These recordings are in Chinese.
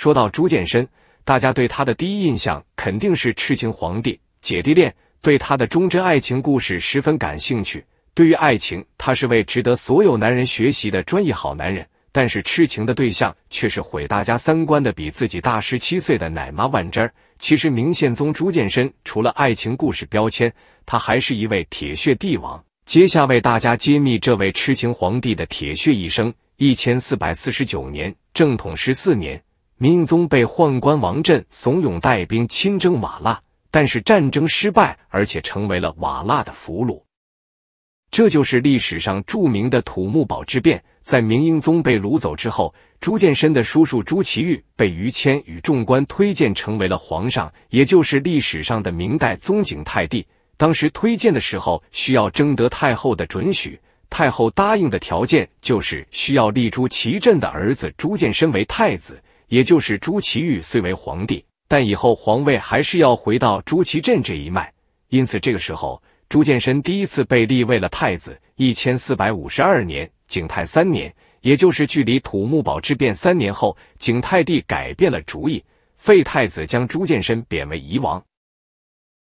说到朱见深，大家对他的第一印象肯定是痴情皇帝、姐弟恋，对他的忠贞爱情故事十分感兴趣。对于爱情，他是位值得所有男人学习的专业好男人，但是痴情的对象却是毁大家三观的比自己大十七岁的奶妈万珍。儿。其实明宪宗朱见深除了爱情故事标签，他还是一位铁血帝王。接下为大家揭秘这位痴情皇帝的铁血一生。一千四百四十九年正统十四年。明英宗被宦官王振怂恿带兵亲征瓦剌，但是战争失败，而且成为了瓦剌的俘虏。这就是历史上著名的土木堡之变。在明英宗被掳走之后，朱见深的叔叔朱祁钰被于谦与众官推荐成为了皇上，也就是历史上的明代宗景泰帝。当时推荐的时候需要征得太后的准许，太后答应的条件就是需要立朱祁镇的儿子朱见深为太子。也就是朱祁钰虽为皇帝，但以后皇位还是要回到朱祁镇这一脉，因此这个时候朱见深第一次被立为了太子。一千四百五十二年，景泰三年，也就是距离土木堡之变三年后，景泰帝改变了主意，废太子，将朱见深贬为夷王，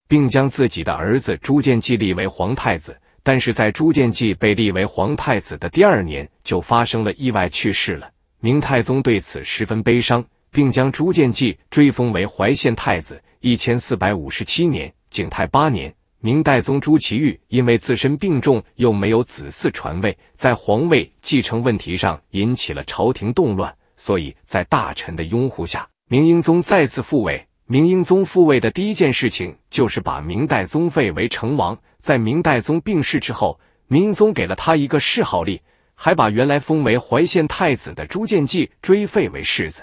并将自己的儿子朱见济立为皇太子。但是在朱见济被立为皇太子的第二年，就发生了意外去世了。明太宗对此十分悲伤，并将朱见济追封为怀县太子。一千四百五十七年，景泰八年，明代宗朱祁钰因为自身病重，又没有子嗣传位，在皇位继承问题上引起了朝廷动乱，所以在大臣的拥护下，明英宗再次复位。明英宗复位的第一件事情就是把明代宗废为成王。在明代宗病逝之后，明英宗给了他一个谥号“令。还把原来封为怀县太子的朱建济追废为世子。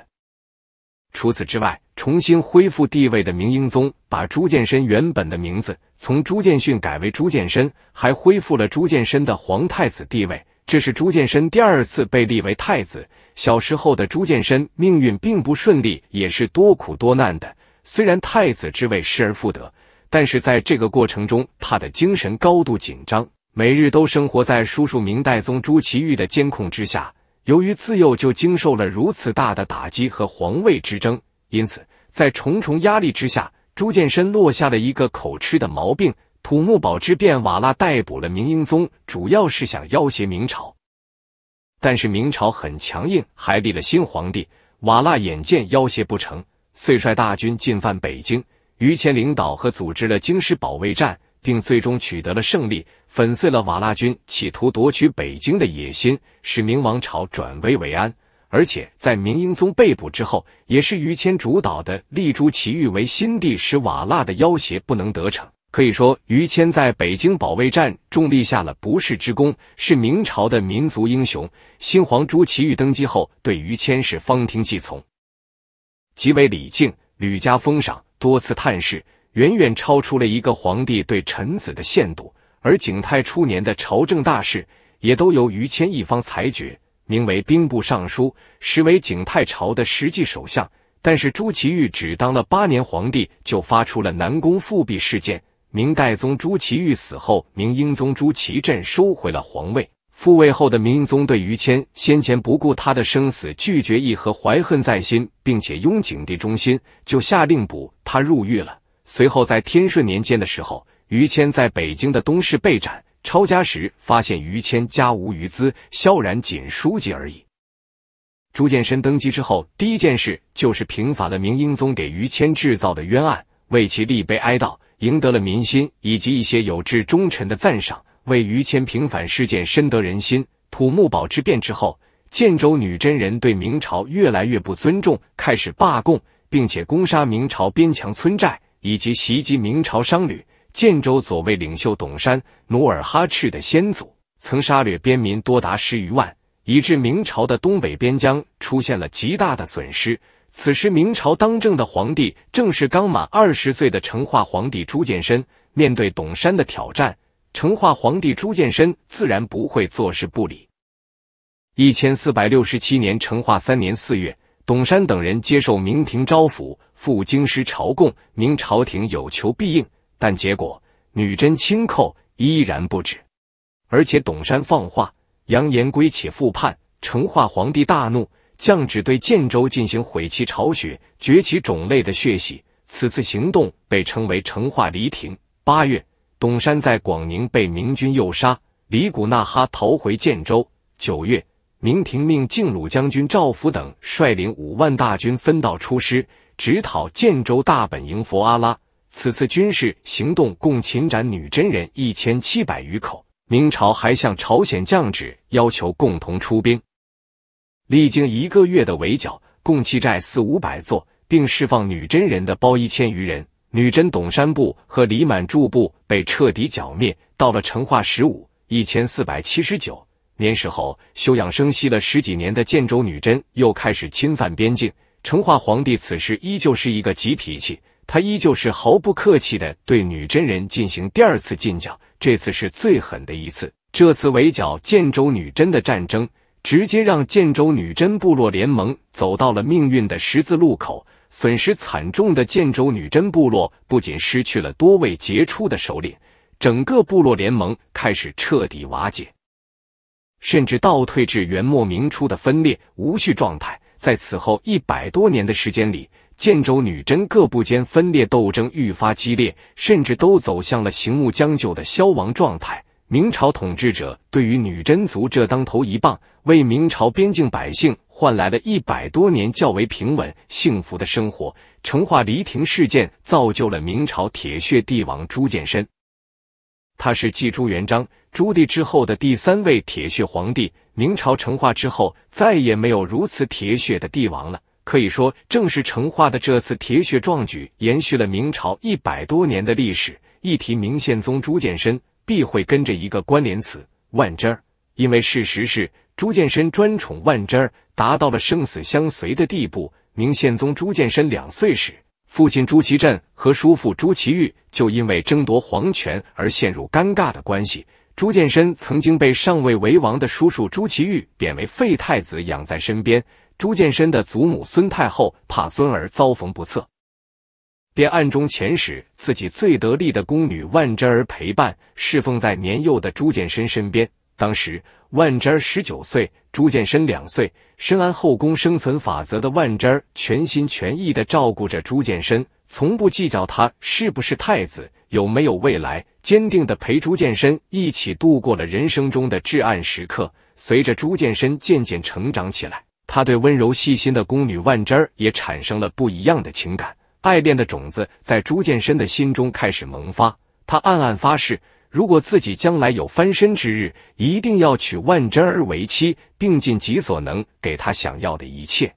除此之外，重新恢复地位的明英宗把朱建深原本的名字从朱建训改为朱建深，还恢复了朱建深的皇太子地位。这是朱建深第二次被立为太子。小时候的朱建深命运并不顺利，也是多苦多难的。虽然太子之位失而复得，但是在这个过程中，他的精神高度紧张。每日都生活在叔叔明代宗朱祁钰的监控之下。由于自幼就经受了如此大的打击和皇位之争，因此在重重压力之下，朱见深落下了一个口吃的毛病。土木堡之变，瓦剌逮捕了明英宗，主要是想要挟明朝，但是明朝很强硬，还立了新皇帝。瓦剌眼见要挟不成，遂率大军进犯北京。于谦领导和组织了京师保卫战。并最终取得了胜利，粉碎了瓦剌军企图夺取北京的野心，使明王朝转危为安。而且在明英宗被捕之后，也是于谦主导的立朱祁钰为新帝，使瓦剌的要挟不能得逞。可以说，于谦在北京保卫战中立下了不世之功，是明朝的民族英雄。新皇朱祁钰登基后，对于谦是方听计从，极为礼敬，屡加封赏，多次探视。远远超出了一个皇帝对臣子的限度，而景泰初年的朝政大事也都由于谦一方裁决，名为兵部尚书，实为景泰朝的实际首相。但是朱祁钰只当了八年皇帝，就发出了南宫复辟事件。明代宗朱祁钰死后，明英宗朱祁镇收回了皇位。复位后的明英宗对于谦先前不顾他的生死拒绝议和，怀恨在心，并且拥景帝忠心，就下令捕他入狱了。随后在天顺年间的时候，于谦在北京的东市被斩，抄家时发现于谦家无余资，萧然仅书籍而已。朱见深登基之后，第一件事就是平反了明英宗给于谦制造的冤案，为其立碑哀悼，赢得了民心以及一些有志忠臣的赞赏。为于谦平反事件深得人心。土木堡之变之后，建州女真人对明朝越来越不尊重，开始罢贡，并且攻杀明朝边墙村寨。以及袭击明朝商旅，建州左卫领袖董山，努尔哈赤的先祖曾杀掠边民多达十余万，以致明朝的东北边疆出现了极大的损失。此时明朝当政的皇帝正是刚满二十岁的成化皇帝朱见深。面对董山的挑战，成化皇帝朱见深自然不会坐视不理。一千四百六十七年成化三年四月。董山等人接受明廷招抚，赴京师朝贡，明朝廷有求必应，但结果女真侵寇依然不止，而且董山放话，扬言归且复叛。成化皇帝大怒，降旨对建州进行毁其巢穴、掘其种类的血洗。此次行动被称为成化犁庭。八月，董山在广宁被明军诱杀，李古纳哈逃回建州。九月。明廷命靖虏将军赵福等率领五万大军分道出师，直讨建州大本营佛阿拉。此次军事行动共擒斩女真人一千七百余口。明朝还向朝鲜降旨，要求共同出兵。历经一个月的围剿，共弃寨四五百座，并释放女真人，的包一千余人。女真董山部和李满柱部被彻底剿灭。到了成化十五（一千四百七十九）。年时候休养生息了十几年的建州女真又开始侵犯边境。成化皇帝此时依旧是一个急脾气，他依旧是毫不客气的对女真人进行第二次进剿，这次是最狠的一次。这次围剿建州女真的战争，直接让建州女真部落联盟走到了命运的十字路口。损失惨重的建州女真部落不仅失去了多位杰出的首领，整个部落联盟开始彻底瓦解。甚至倒退至元末明初的分裂无序状态。在此后一百多年的时间里，建州女真各部间分裂斗争愈发激烈，甚至都走向了形目将就的消亡状态。明朝统治者对于女真族这当头一棒，为明朝边境百姓换来了一百多年较为平稳、幸福的生活。成化黎亭事件造就了明朝铁血帝王朱见深。他是继朱元璋、朱棣之后的第三位铁血皇帝，明朝成化之后再也没有如此铁血的帝王了。可以说，正是成化的这次铁血壮举，延续了明朝一百多年的历史。一提明宪宗朱见深，必会跟着一个关联词“万贞儿”，因为事实是朱见深专宠万贞儿，达到了生死相随的地步。明宪宗朱见深两岁时。父亲朱祁镇和叔父朱祁钰就因为争夺皇权而陷入尴尬的关系。朱见深曾经被尚未为王的叔叔朱祁钰贬为废太子，养在身边。朱见深的祖母孙太后怕孙儿遭逢不测，便暗中遣使自己最得力的宫女万贞儿陪伴侍奉在年幼的朱见深身边。当时，万珍儿十九岁，朱见深两岁。深谙后宫生存法则的万珍儿，全心全意的照顾着朱见深，从不计较他是不是太子，有没有未来，坚定的陪朱见深一起度过了人生中的至暗时刻。随着朱见深渐渐成长起来，他对温柔细心的宫女万珍儿也产生了不一样的情感，爱恋的种子在朱见深的心中开始萌发。他暗暗发誓。如果自己将来有翻身之日，一定要娶万贞儿为妻，并尽己所能给她想要的一切。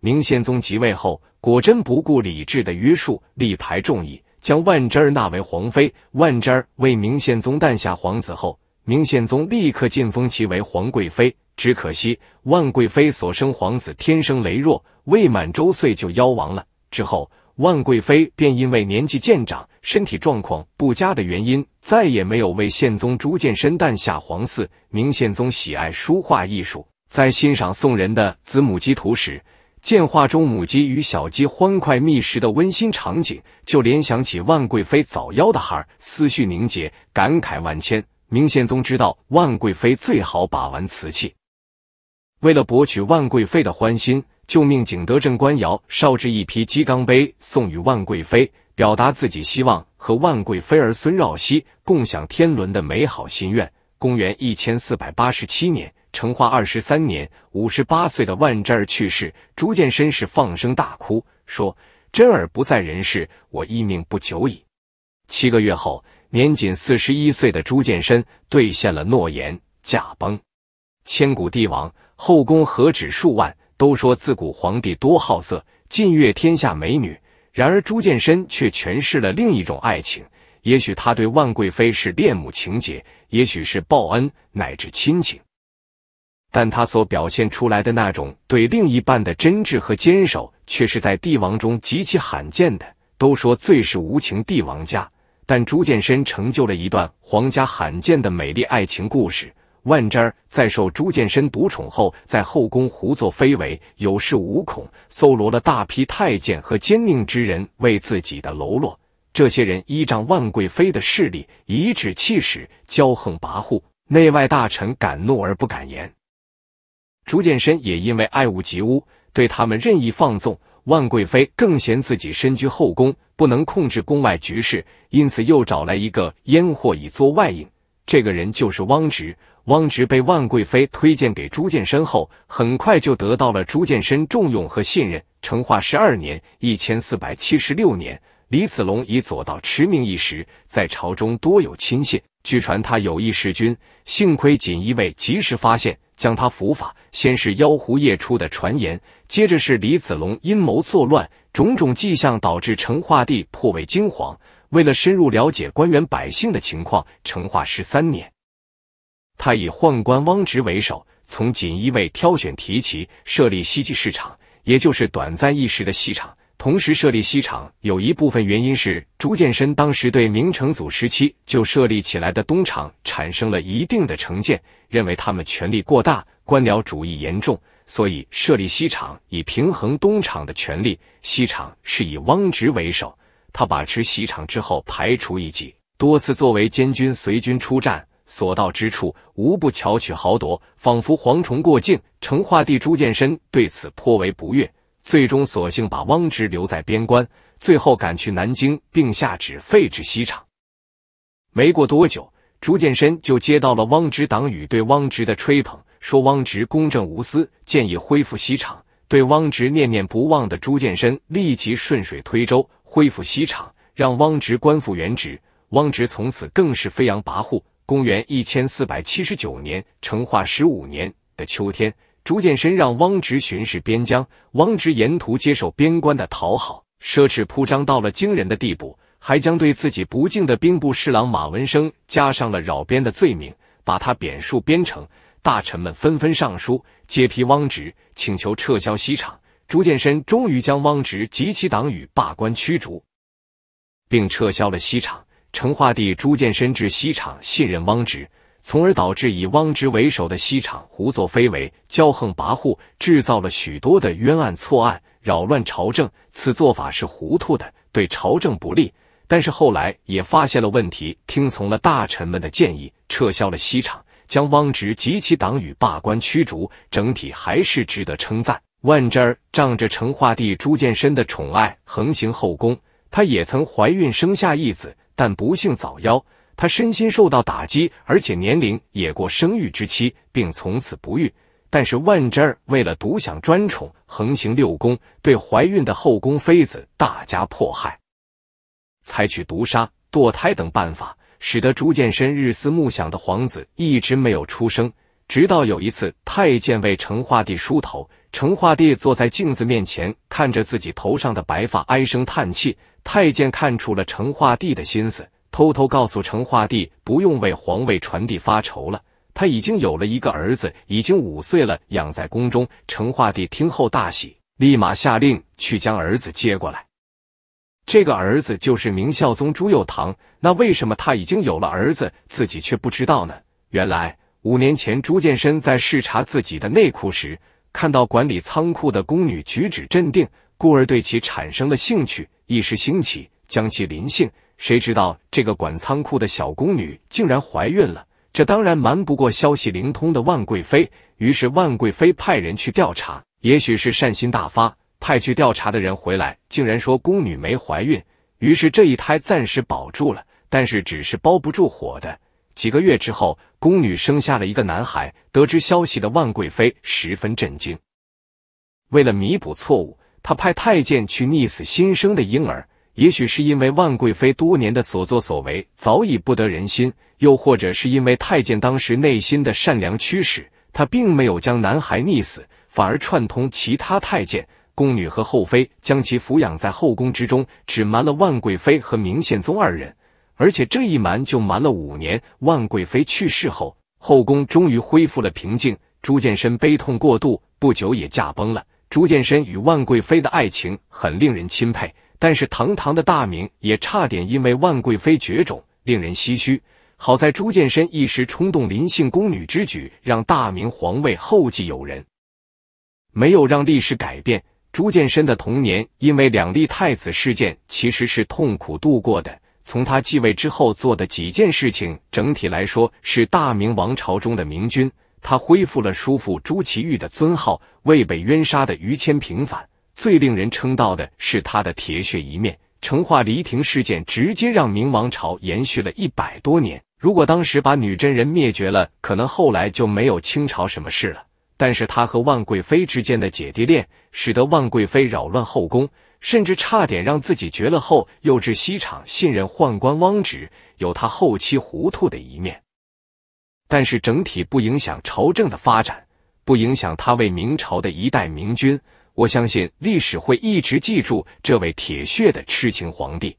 明宪宗即位后，果真不顾李治的约束，力排众议，将万贞儿纳为皇妃。万贞儿为明宪宗诞下皇子后，明宪宗立刻晋封其为皇贵妃。只可惜，万贵妃所生皇子天生羸弱，未满周岁就夭亡了。之后，万贵妃便因为年纪渐长。身体状况不佳的原因，再也没有为宪宗朱见深诞下皇嗣。明宪宗喜爱书画艺术，在欣赏宋人的《子母鸡图》时，见画中母鸡与小鸡欢快觅食的温馨场景，就联想起万贵妃早夭的孩，思绪凝结，感慨万千。明宪宗知道万贵妃最好把玩瓷器，为了博取万贵妃的欢心，就命景德镇官窑烧制一批鸡缸杯送与万贵妃。表达自己希望和万贵妃儿孙绕膝、共享天伦的美好心愿。公元一千四百八十七年，成化二十三年，五十八岁的万贞儿去世，朱见深是放声大哭，说：“贞儿不在人世，我一命不久矣。”七个月后，年仅四十一岁的朱见深兑现了诺言，驾崩。千古帝王后宫何止数万，都说自古皇帝多好色，近阅天下美女。然而朱见深却诠释了另一种爱情，也许他对万贵妃是恋母情结，也许是报恩乃至亲情，但他所表现出来的那种对另一半的真挚和坚守，却是在帝王中极其罕见的。都说最是无情帝王家，但朱见深成就了一段皇家罕见的美丽爱情故事。万贞儿在受朱见深独宠后，在后宫胡作非为，有恃无恐，搜罗了大批太监和奸佞之人为自己的喽啰。这些人依仗万贵妃的势力，颐指气使，骄横跋扈，内外大臣敢怒而不敢言。朱见深也因为爱屋及乌，对他们任意放纵。万贵妃更嫌自己身居后宫，不能控制宫外局势，因此又找来一个烟货以做外应。这个人就是汪直。汪直被万贵妃推荐给朱见深后，很快就得到了朱见深重用和信任。成化十二年（一千四百七十六年），李子龙以左道驰名一时，在朝中多有亲信。据传他有意弑君，幸亏锦衣卫及时发现，将他伏法。先是妖狐夜出的传言，接着是李子龙阴谋作乱，种种迹象导致成化帝颇为惊惶。为了深入了解官员百姓的情况，成化十三年。他以宦官汪直为首，从锦衣卫挑选提旗，设立西纪市场，也就是短暂一时的西厂。同时设立西厂，有一部分原因是朱见深当时对明成祖时期就设立起来的东厂产生了一定的成见，认为他们权力过大，官僚主义严重，所以设立西厂以平衡东厂的权力。西厂是以汪直为首，他把持西厂之后，排除异己，多次作为监军随军出战。所到之处，无不巧取豪夺，仿佛蝗虫过境。成化帝朱见深对此颇为不悦，最终索性把汪直留在边关。最后赶去南京，并下旨废止西厂。没过多久，朱见深就接到了汪直党羽对汪直的吹捧，说汪直公正无私，建议恢复西厂。对汪直念念不忘的朱见深立即顺水推舟，恢复西厂，让汪直官复原职。汪直从此更是飞扬跋扈。公元一千四百七十九年，成化十五年的秋天，朱见深让汪直巡视边疆。汪直沿途接受边关的讨好，奢侈铺张到了惊人的地步，还将对自己不敬的兵部侍郎马文生加上了扰边的罪名，把他贬戍边城。大臣们纷纷上书揭批汪直，请求撤销西厂。朱见深终于将汪直及其党羽罢官驱逐，并撤销了西厂。成化帝朱见深至西厂信任汪直，从而导致以汪直为首的西厂胡作非为、骄横跋扈，制造了许多的冤案错案，扰乱朝政。此做法是糊涂的，对朝政不利。但是后来也发现了问题，听从了大臣们的建议，撤销了西厂，将汪直及其党羽罢官驱逐。整体还是值得称赞。万枝儿仗着成化帝朱见深的宠爱横行后宫，她也曾怀孕生下一子。但不幸早夭，他身心受到打击，而且年龄也过生育之期，并从此不育。但是万贞儿为了独享专宠，横行六宫，对怀孕的后宫妃子大加迫害，采取毒杀、堕胎等办法，使得朱见深日思暮想的皇子一直没有出生。直到有一次，太监为成化帝梳头。成化帝坐在镜子面前，看着自己头上的白发，唉声叹气。太监看出了成化帝的心思，偷偷告诉成化帝：“不用为皇位传递发愁了，他已经有了一个儿子，已经五岁了，养在宫中。”成化帝听后大喜，立马下令去将儿子接过来。这个儿子就是明孝宗朱佑樘。那为什么他已经有了儿子，自己却不知道呢？原来五年前，朱见深在视察自己的内库时。看到管理仓库的宫女举止镇定，故而对其产生了兴趣，一时兴起将其临幸。谁知道这个管仓库的小宫女竟然怀孕了？这当然瞒不过消息灵通的万贵妃。于是万贵妃派人去调查，也许是善心大发，派去调查的人回来竟然说宫女没怀孕。于是这一胎暂时保住了，但是只是包不住火的。几个月之后，宫女生下了一个男孩。得知消息的万贵妃十分震惊。为了弥补错误，她派太监去溺死新生的婴儿。也许是因为万贵妃多年的所作所为早已不得人心，又或者是因为太监当时内心的善良驱使，他并没有将男孩溺死，反而串通其他太监、宫女和后妃，将其抚养在后宫之中，只瞒了万贵妃和明宪宗二人。而且这一瞒就瞒了五年。万贵妃去世后，后宫终于恢复了平静。朱见深悲痛过度，不久也驾崩了。朱见深与万贵妃的爱情很令人钦佩，但是堂堂的大明也差点因为万贵妃绝种，令人唏嘘。好在朱见深一时冲动临幸宫女之举，让大明皇位后继有人，没有让历史改变。朱见深的童年因为两立太子事件，其实是痛苦度过的。从他继位之后做的几件事情，整体来说是大明王朝中的明君。他恢复了叔父朱祁钰的尊号，为被冤杀的于谦平反。最令人称道的是他的铁血一面。成化离廷事件直接让明王朝延续了一百多年。如果当时把女真人灭绝了，可能后来就没有清朝什么事了。但是他和万贵妃之间的姐弟恋，使得万贵妃扰乱后宫。甚至差点让自己绝了后，又至西厂信任宦官汪直，有他后期糊涂的一面，但是整体不影响朝政的发展，不影响他为明朝的一代明君。我相信历史会一直记住这位铁血的痴情皇帝。